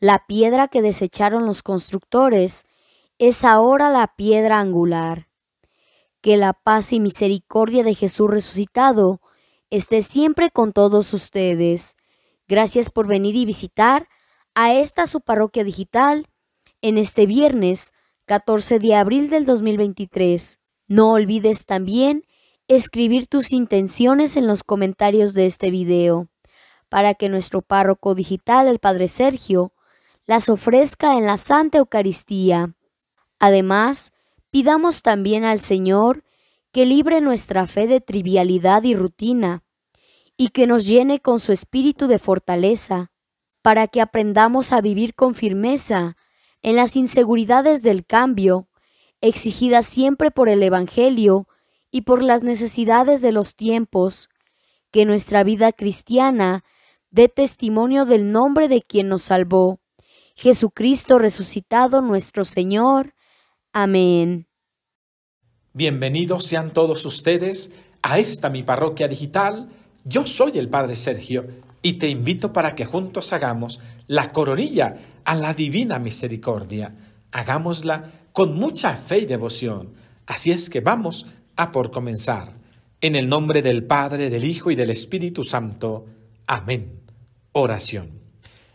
La piedra que desecharon los constructores es ahora la piedra angular. Que la paz y misericordia de Jesús resucitado esté siempre con todos ustedes. Gracias por venir y visitar a esta su parroquia digital en este viernes 14 de abril del 2023. No olvides también escribir tus intenciones en los comentarios de este video para que nuestro párroco digital, el Padre Sergio, las ofrezca en la Santa Eucaristía. Además, pidamos también al Señor que libre nuestra fe de trivialidad y rutina, y que nos llene con su espíritu de fortaleza, para que aprendamos a vivir con firmeza en las inseguridades del cambio, exigidas siempre por el Evangelio y por las necesidades de los tiempos, que nuestra vida cristiana dé testimonio del nombre de quien nos salvó Jesucristo resucitado, nuestro Señor. Amén. Bienvenidos sean todos ustedes a esta mi parroquia digital. Yo soy el Padre Sergio y te invito para que juntos hagamos la coronilla a la divina misericordia. Hagámosla con mucha fe y devoción. Así es que vamos a por comenzar. En el nombre del Padre, del Hijo y del Espíritu Santo. Amén. Oración.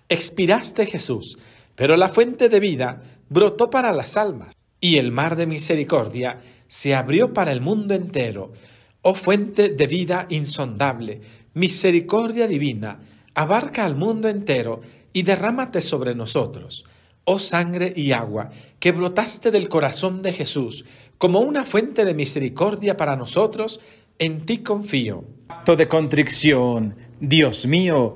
Expiraste Jesús pero la fuente de vida brotó para las almas, y el mar de misericordia se abrió para el mundo entero. Oh fuente de vida insondable, misericordia divina, abarca al mundo entero y derrámate sobre nosotros. Oh sangre y agua, que brotaste del corazón de Jesús, como una fuente de misericordia para nosotros, en ti confío. Acto de contrición. Dios mío,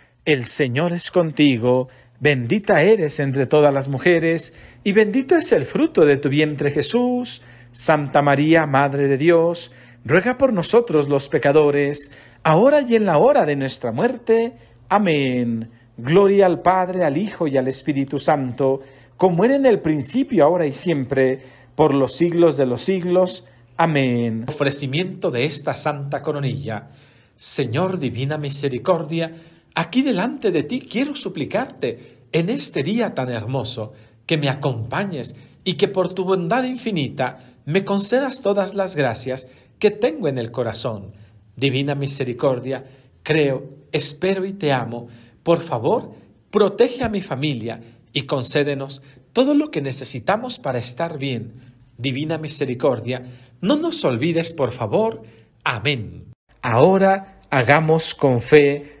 el Señor es contigo, bendita eres entre todas las mujeres, y bendito es el fruto de tu vientre Jesús. Santa María, Madre de Dios, ruega por nosotros los pecadores, ahora y en la hora de nuestra muerte. Amén. Gloria al Padre, al Hijo y al Espíritu Santo, como era en el principio, ahora y siempre, por los siglos de los siglos. Amén. Ofrecimiento de esta santa coronilla. Señor, divina misericordia, aquí delante de ti quiero suplicarte en este día tan hermoso que me acompañes y que por tu bondad infinita me concedas todas las gracias que tengo en el corazón. Divina misericordia, creo, espero y te amo. Por favor, protege a mi familia y concédenos todo lo que necesitamos para estar bien. Divina misericordia, no nos olvides, por favor. Amén. Ahora hagamos con fe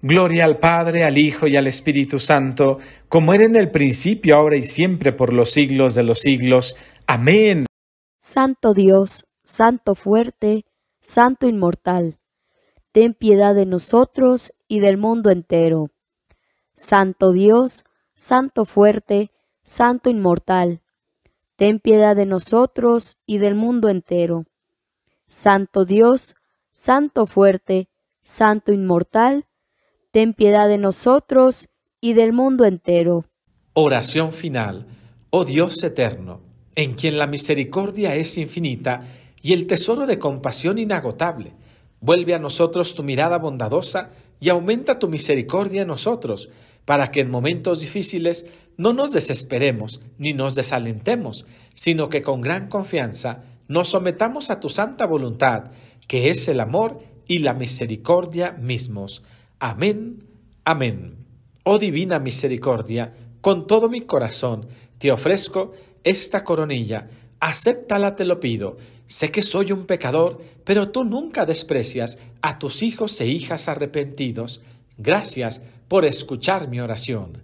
Gloria al Padre, al Hijo y al Espíritu Santo, como era en el principio, ahora y siempre, por los siglos de los siglos. Amén. Santo Dios, Santo fuerte, Santo inmortal, ten piedad de nosotros y del mundo entero. Santo Dios, Santo fuerte, Santo inmortal, ten piedad de nosotros y del mundo entero. Santo Dios, Santo fuerte, Santo inmortal, ten piedad de nosotros y del mundo entero. Oración final. Oh Dios eterno, en quien la misericordia es infinita y el tesoro de compasión inagotable, vuelve a nosotros tu mirada bondadosa y aumenta tu misericordia en nosotros, para que en momentos difíciles no nos desesperemos ni nos desalentemos, sino que con gran confianza nos sometamos a tu santa voluntad, que es el amor y la misericordia mismos. Amén, amén. Oh divina misericordia, con todo mi corazón te ofrezco esta coronilla, acéptala te lo pido. Sé que soy un pecador, pero tú nunca desprecias a tus hijos e hijas arrepentidos. Gracias por escuchar mi oración.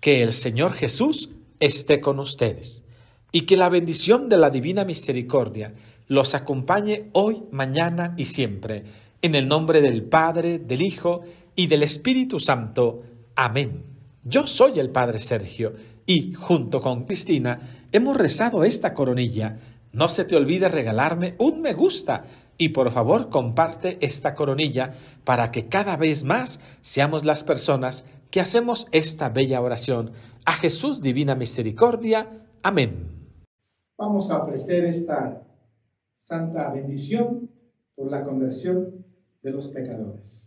Que el Señor Jesús esté con ustedes y que la bendición de la divina misericordia los acompañe hoy, mañana y siempre. En el nombre del Padre, del Hijo y del Espíritu Santo. Amén. Yo soy el Padre Sergio y junto con Cristina hemos rezado esta coronilla. No se te olvide regalarme un me gusta y por favor comparte esta coronilla para que cada vez más seamos las personas que hacemos esta bella oración. A Jesús Divina Misericordia. Amén. Vamos a ofrecer esta santa bendición por la conversión de los pecadores.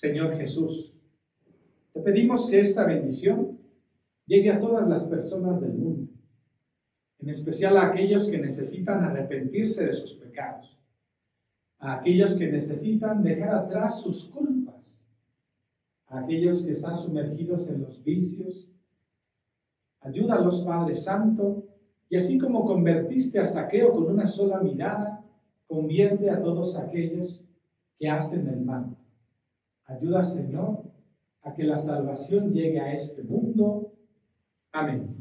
Señor Jesús. Te pedimos que esta bendición llegue a todas las personas del mundo, en especial a aquellos que necesitan arrepentirse de sus pecados, a aquellos que necesitan dejar atrás sus culpas, a aquellos que están sumergidos en los vicios. Ayúdalos, Padre Santo, y así como convertiste a Saqueo con una sola mirada, convierte a todos aquellos que hacen el mal Ayuda, Señor, a que la salvación llegue a este mundo. Amén.